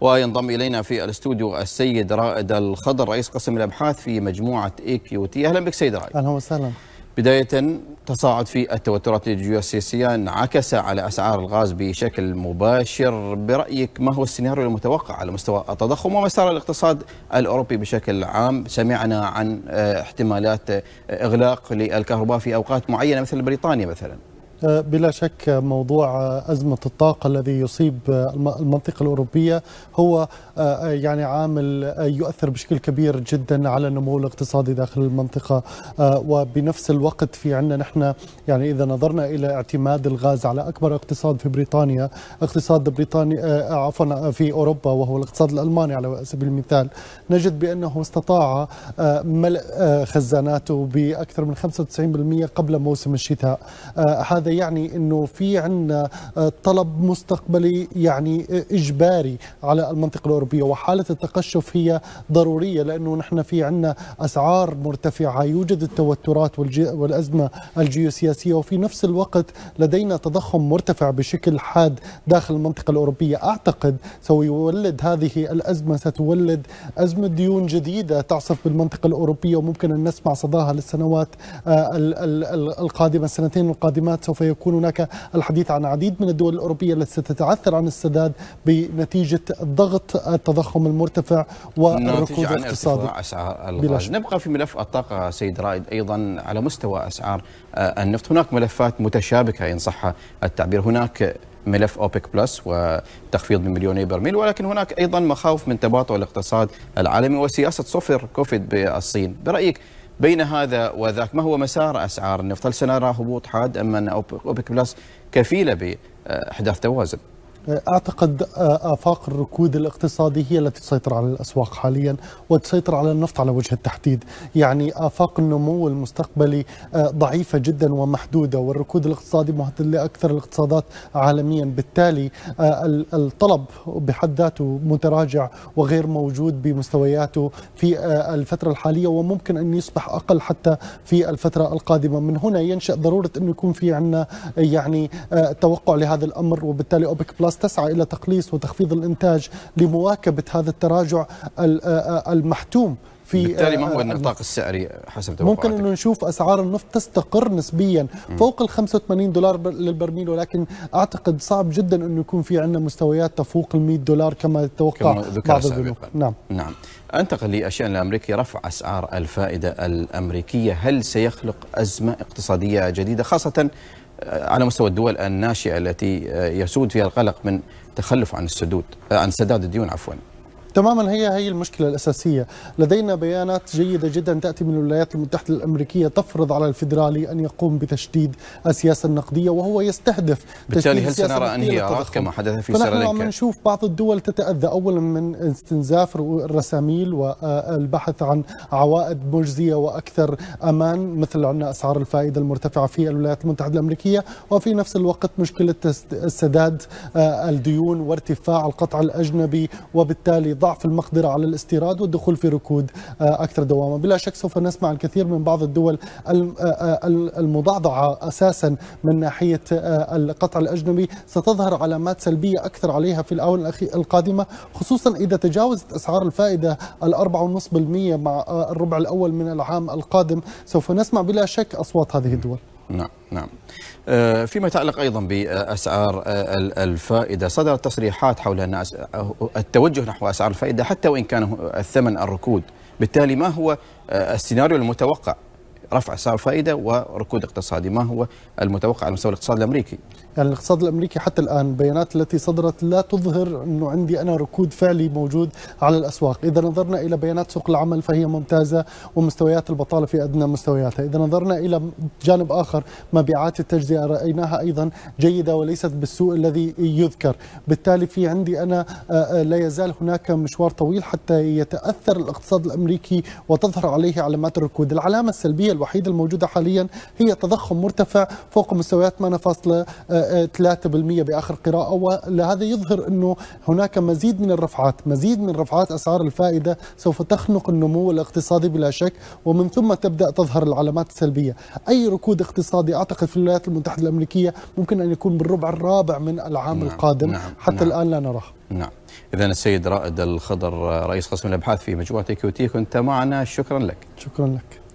وينضم الينا في الاستوديو السيد رائد الخضر رئيس قسم الابحاث في مجموعه اي كيو تي اهلا بك سيد رائد اهلا وسهلا بدايه تصاعد في التوترات الجيوسياسيه انعكس على اسعار الغاز بشكل مباشر برايك ما هو السيناريو المتوقع على مستوى التضخم ومسار الاقتصاد الاوروبي بشكل عام سمعنا عن آه، احتمالات آه، اغلاق للكهرباء في اوقات معينه مثل بريطانيا مثلا آه، بلا شك موضوع آه، أزمة الطاقة الذي يصيب آه، المنطقة الأوروبية هو يعني عامل يؤثر بشكل كبير جدا على النمو الاقتصادي داخل المنطقة وبنفس الوقت في عندنا نحن يعني إذا نظرنا إلى اعتماد الغاز على أكبر اقتصاد في بريطانيا اقتصاد بريطانيا عفوا في أوروبا وهو الاقتصاد الألماني على سبيل المثال نجد بأنه استطاع ملء خزاناته بأكثر من 95% قبل موسم الشتاء هذا هذا يعني أنه في عندنا آه، طلب مستقبلي يعني آه، إجباري على المنطقة الأوروبية وحالة التقشف هي ضرورية لأنه نحن في عندنا أسعار مرتفعة يوجد التوترات والأزمة الجيوسياسية وفي نفس الوقت لدينا تضخم مرتفع بشكل حاد داخل المنطقة الأوروبية أعتقد سيولد هذه الأزمة ستولد أزمة ديون جديدة تعصف بالمنطقة الأوروبية وممكن أن نسمع صداها للسنوات آه، القادمة السنتين القادمات سوف سوف يكون هناك الحديث عن عديد من الدول الأوروبية التي ستتعثر عن السداد بنتيجة ضغط التضخم المرتفع والركود الاقتصادي نبقى في ملف الطاقة سيد رائد أيضا على مستوى أسعار آه، النفط هناك ملفات متشابكة إن صح التعبير هناك ملف أوبك بلس وتخفيض بمليوني برميل ولكن هناك أيضا مخاوف من تباطؤ الاقتصاد العالمي وسياسة صفر كوفيد بالصين برأيك بين هذا وذاك ما هو مسار أسعار النفط هل سنرى هبوط حاد أم أن أوبك بلس كفيلة بإحداث توازن اعتقد آه، افاق الركود الاقتصادي هي التي تسيطر على الاسواق حاليا وتسيطر على النفط على وجه التحديد، يعني افاق النمو المستقبلي آه، ضعيفه جدا ومحدوده والركود الاقتصادي مهدد لاكثر الاقتصادات عالميا، بالتالي آه، الطلب بحد ذاته متراجع وغير موجود بمستوياته في الفتره الحاليه وممكن ان يصبح اقل حتى في الفتره القادمه، من هنا ينشا ضروره انه يكون في عندنا يعني توقع لهذا الامر وبالتالي اوبك بلس الناس تسعى إلى تقليص وتخفيض الإنتاج لمواكبة هذا التراجع المحتوم في بالتالي ما هو النطاق السعري حسب توقعاتك ممكن انه نشوف اسعار النفط تستقر نسبيا فوق ال 85 دولار للبرميل ولكن اعتقد صعب جدا انه يكون في عندنا مستويات تفوق ال 100 دولار كما توقع كما ذكر سابقا نعم نعم انتقل للشان الامريكي رفع اسعار الفائده الامريكيه هل سيخلق ازمه اقتصاديه جديده خاصه آه، على مستوى الدول الناشئه التي آه، يسود فيها القلق من تخلف عن السدود آه، عن سداد الديون عفوا تماما هي هي المشكلة الأساسية لدينا بيانات جيدة جدا تأتي من الولايات المتحدة الأمريكية تفرض على الفدرالي أن يقوم بتشديد السياسة النقدية وهو يستهدف بالتالي هل سنرى انهيارات كما حدث في سريلانكا؟ فنحن عم نشوف بعض الدول تتأذى أولا من استنزاف الرساميل والبحث عن عوائد مجزية وأكثر أمان مثل عندنا أسعار الفائدة المرتفعة في الولايات المتحدة الأمريكية وفي نفس الوقت مشكلة سداد آه، الديون وارتفاع القطع الأجنبي وبالتالي ضعف المقدرة على الاستيراد والدخول في ركود آه، أكثر دوامة بلا شك سوف نسمع الكثير من بعض الدول آه، آه، المضعضعة أساسا من ناحية القطع الأجنبي ستظهر علامات سلبية أكثر عليها في الآونة القادمة خصوصا إذا تجاوزت أسعار الفائدة ال 4.5% مع الربع الأول من العام القادم سوف نسمع بلا شك أصوات هذه الدول نعم نعم آه، فيما يتعلق أيضا بأسعار آه، الفائدة صدرت تصريحات حول أن أه، التوجه نحو أسعار الفائدة حتى وإن كان الثمن الركود بالتالي ما هو السيناريو المتوقع رفع أسعار الفائدة وركود اقتصادي ما هو المتوقع على مستوى الاقتصاد الأمريكي يعني الاقتصاد الامريكي حتى الان البيانات التي صدرت لا تظهر انه عندي انا ركود فعلي موجود على الاسواق، اذا نظرنا الى بيانات سوق العمل فهي ممتازه ومستويات البطاله في ادنى مستوياتها، اذا نظرنا الى جانب اخر مبيعات التجزئه رايناها ايضا جيده وليست بالسوء الذي يذكر، بالتالي في عندي انا آه، آه، لا يزال هناك مشوار طويل حتى يتاثر الاقتصاد الامريكي وتظهر عليه علامات الركود، العلامه السلبيه الوحيده الموجوده حاليا هي تضخم مرتفع فوق مستويات 8.2 3% باخر قراءه وهذا يظهر انه هناك مزيد من الرفعات مزيد من رفعات اسعار الفائده سوف تخنق النمو الاقتصادي بلا شك ومن ثم تبدا تظهر العلامات السلبيه اي ركود اقتصادي اعتقد في الولايات المتحده الامريكيه ممكن ان يكون بالربع الرابع من العام نعم القادم نعم حتى نعم الان لا نراه نعم إذا السيد رائد الخضر رئيس قسم الأبحاث في مجموعة كيوتي كنت معنا شكرا لك شكرا لك